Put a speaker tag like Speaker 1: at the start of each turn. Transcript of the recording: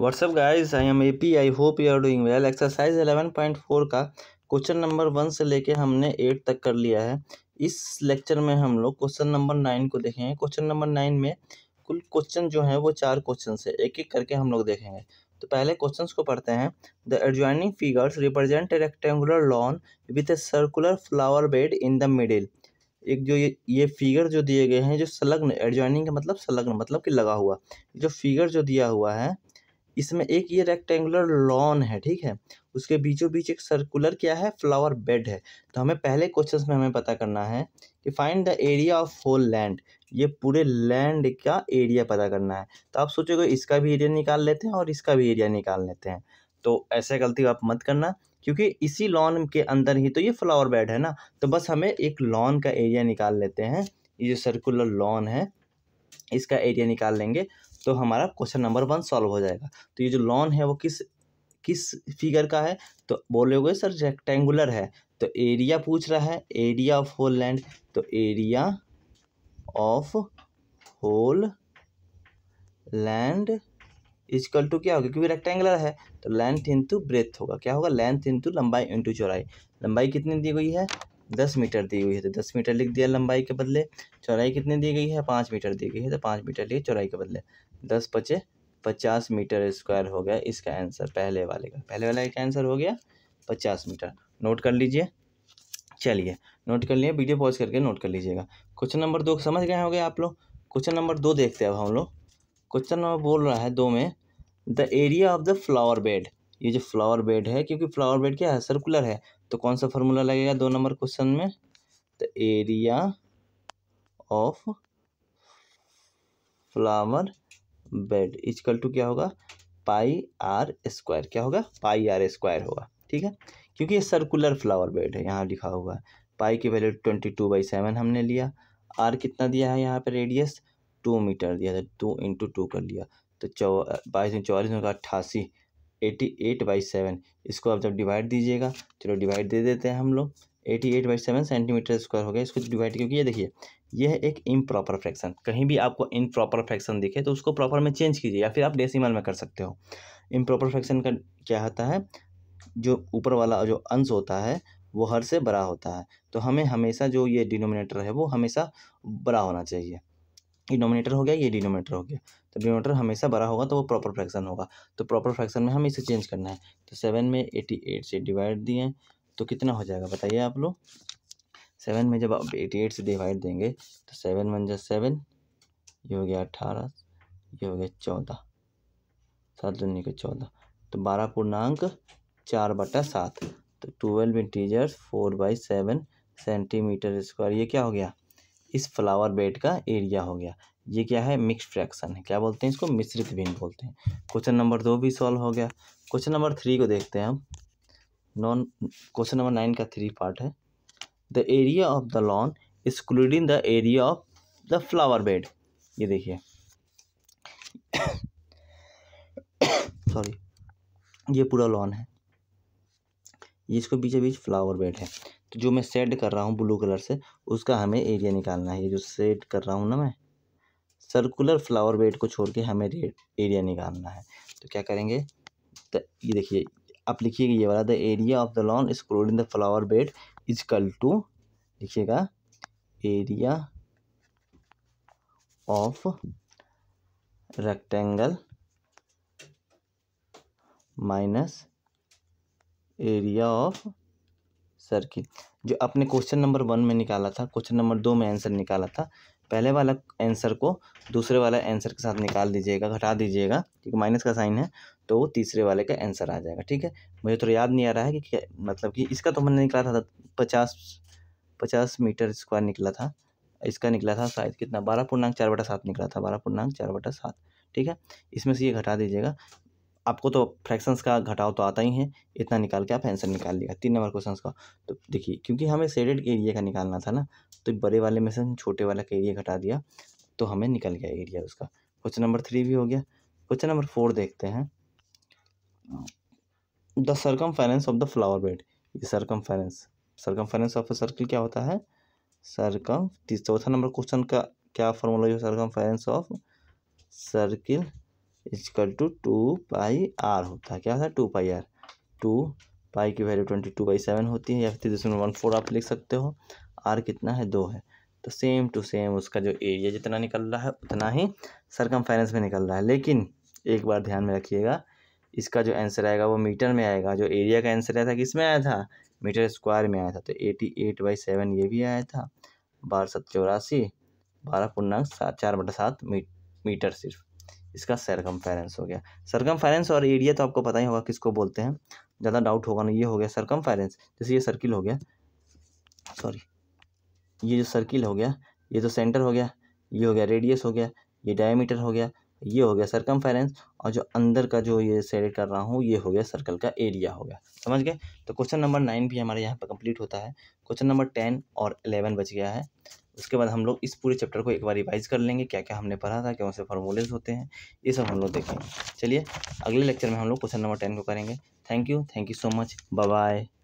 Speaker 1: WhatsApp guys I am A P I hope you are doing well exercise eleven point four का question number one से लेके हमने eight तक कर लिया है इस लेक्चर में हम लोग क्वेश्चन नंबर नाइन को देखेंगे क्वेश्चन नंबर नाइन में कुल क्वेश्चन जो है वो चार क्वेश्चन है एक एक करके हम लोग देखेंगे तो पहले क्वेश्चन को पढ़ते हैं the adjoining figures represent a rectangular lawn with a circular flower bed in the middle एक जो ये ये फिगर जो दिए गए हैं जो संलग्न एडजॉइनिंग का मतलब संलग्न मतलब कि लगा हुआ जो फिगर जो दिया हुआ है इसमें एक ये रेक्टेंगुलर लॉन है ठीक है उसके बीचों बीच एक सर्कुलर क्या है फ्लावर बेड है तो हमें पहले क्वेश्चन में हमें पता करना है कि find the area of whole land ये पूरे लैंड का एरिया पता करना है तो आप सोचोगे इसका भी एरिया निकाल लेते हैं और इसका भी एरिया निकाल लेते हैं तो ऐसे गलती आप मत करना क्योंकि इसी लॉन के अंदर ही तो ये फ्लावर बेड है ना तो बस हमें एक लॉन का एरिया निकाल लेते हैं ये जो सर्कुलर लॉन है इसका एरिया निकाल लेंगे तो हमारा क्वेश्चन नंबर वन सॉल्व हो जाएगा तो ये जो लॉन है वो किस किस फिगर का है तो बोलोगे सर रेक्टेंगुलर है तो एरिया पूछ रहा है एरिया ऑफ होल लैंड तो area of whole land is equal to क्या होगा क्योंकि रेक्टेंगुलर है तो लेंथ इंटू ब्रेथ होगा क्या होगा लेंथ इंटू लंबाई इंटू चौड़ाई लंबाई कितनी दी गई है दस मीटर दी गई है तो दस मीटर लिख दिया लंबाई के बदले चौड़ाई कितनी दी गई है पाँच मीटर दी गई है तो पाँच मीटर लिए चौड़ाई के बदले दस पचे पचास मीटर स्क्वायर हो गया इसका आंसर पहले वाले का पहले वाले का आंसर हो गया पचास मीटर नोट कर लीजिए चलिए नोट कर लिए वीडियो पॉज करके नोट कर लीजिएगा क्वेश्चन नंबर दो समझ गए होंगे आप लोग क्वेश्चन नंबर दो देखते हैं अब हम लोग क्वेश्चन नंबर बोल रहा है दो में the area of the flower bed ये जो फ्लावर बेड है क्योंकि फ्लावर बेड क्या है सर्कुलर है तो कौन सा फार्मूला लगेगा दो नंबर क्वेश्चन में the area of flower bed is equal to क्या होगा पाई आर स्क्वायर क्या होगा पाई आर स्क्वायर होगा ठीक है क्योंकि ये सर्कुलर फ्लावर बेड है यहाँ लिखा हुआ है पाई की value twenty two by seven हमने लिया आर कितना दिया है यहाँ पर रेडियस टू मीटर दिया था टू इंटू टू कर लिया तो चौ बाईस चौबीस चौवालीस में अट्ठासी एटी एट बाई सेवन इसको आप जब डिवाइड दीजिएगा चलो डिवाइड दे देते हैं हम लोग eighty eight by seven centimetre square हो गया इसको डिवाइड क्योंकि ये देखिए यह है एक इम्प्रॉपर फ्रैक्शन कहीं भी आपको इम्प्रॉपर फ्रैक्शन दिखे तो उसको प्रॉपर में चेंज कीजिए या फिर आप डेसिमल में कर सकते हो इम्प्रॉपर फ्रैक्शन का क्या होता है जो ऊपर वाला जो अंश होता है वो हर से बड़ा होता है तो हमें हमेशा जो ये डिनोमिनेटर है वो हमेशा बड़ा होना चाहिए ये डिनोमिनेटर हो गया ये डिनोमिनेटर हो गया तो डिनोमिनेटर हमेशा बड़ा होगा तो वो प्रॉपर फ्रैक्शन होगा तो प्रॉपर फ्रैक्शन में हमें इसे चेंज करना है तो सेवन में एटी एट से डिवाइड दिए तो कितना हो जाएगा बताइए आप लोग सेवन में जब आप एटी एट से डिवाइड देंगे तो सेवन वन जो सेवन ये हो गया अट्ठारह ये हो गया चौदह सात दूनी के चौदह तो बारह पूर्णांक चार बटा सात तो twelve integers four by seven centimetre square ये क्या हो गया इस फ्लावर बेड का एरिया हो गया ये क्या है मिक्स फ्रैक्शन है क्या बोलते हैं इसको मिश्रित भिन्न बोलते हैं क्वेश्चन नंबर दो भी सॉल्व हो गया क्वेश्चन नंबर थ्री को देखते हैं हम नॉन क्वेश्चन नंबर नाइन का थ्री पार्ट है the area of the lawn including the area of the flower bed ये देखिए सॉरी ये पूरा लॉन है ये इसको बीच बीच फ्लावर बेड है तो जो मैं सेड कर रहा हूँ ब्लू कलर से उसका हमें एरिया निकालना है ये जो सेड कर रहा हूँ ना मैं सर्कुलर फ्लावर बेड को छोड़ के हमें एरिया निकालना है तो क्या करेंगे तो ये देखिए आप लिखिएगा ये वाला the area of the lawn in the flower bed is equal to लिखिएगा area of rectangle minus area of circle जो आपने क्वेश्चन नंबर वन में निकाला था क्वेश्चन नंबर दो में आंसर निकाला था पहले वाला आंसर को दूसरे वाला आंसर के साथ निकाल दीजिएगा घटा दीजिएगा क्योंकि माइनस का साइन है तो वो तीसरे वाले का आंसर आ जाएगा ठीक है मुझे थोड़ा तो याद नहीं आ रहा है कि मतलब कि इसका तो मैंने निकला था पचास पचास मीटर स्क्वायर निकला था इसका निकला था शायद कितना बारह पूर्णांक चार बटा सात निकला था बारह पूर्णांक चार बटा सात ठीक है इसमें से ये घटा दीजिएगा आपको तो फ्रैक्शंस का घटाव तो आता ही है इतना निकाल के आप आंसर निकाल लिया तीन नंबर क्वेश्चन का तो देखिए क्योंकि हमें सेडेड एरिया का निकालना था ना तो बड़े वाले में से छोटे वाला का एरिया घटा दिया तो हमें निकल गया एरिया उसका क्वेश्चन नंबर थ्री भी हो गया क्वेश्चन नंबर फोर देखते हैं the circumference of the flower bed ये circumference circumference of a circle क्या होता है सरकम चौथा नंबर क्वेश्चन का क्या फॉर्मूला जो circumference of circle is equal to two pi R होता है क्या होता है two pi R two pi की value twenty two by seven होती है या फिर तीन वन फोर आप लिख सकते हो आर कितना है दो है तो सेम टू सेम उसका जो एरिया जितना निकल रहा है उतना ही सरकम फाइनेंस में निकल रहा है लेकिन एक बार ध्यान में रखिएगा इसका जो आंसर आएगा वो मीटर में आएगा जो एरिया का आंसर आया था किस में आया था मीटर स्क्वायर में आया था तो एटी एट बाई सेवन ये भी आया था बारह सत चौरासी बारह पूर्णांक सात चार बटा सात मी, मीटर सिर्फ इसका सरकम हो गया सरकम और एरिया तो आपको पता ही होगा किसको बोलते हैं ज़्यादा डाउट होगा ना ये हो गया सरकम जैसे ये सर्किल हो गया सॉरी ये जो सर्किल हो गया ये तो सेंटर हो गया ये हो गया रेडियस हो गया ये डायमीटर हो गया ये हो गया सरकम और जो अंदर का जो ये सेड कर रहा हूँ ये हो गया सर्कल का एरिया हो गया समझ गए तो क्वेश्चन नंबर नाइन भी हमारे यहाँ पर कंप्लीट होता है क्वेश्चन नंबर टेन और एलेवन बच गया है उसके बाद हम लोग इस पूरे चैप्टर को एक बार रिवाइज कर लेंगे क्या क्या हमने पढ़ा था कौन से फॉर्मूलेज होते हैं ये सब हम लोग देखेंगे चलिए अगले लेक्चर में हम लोग क्वेश्चन नंबर टेन को करेंगे thank you thank you so much bye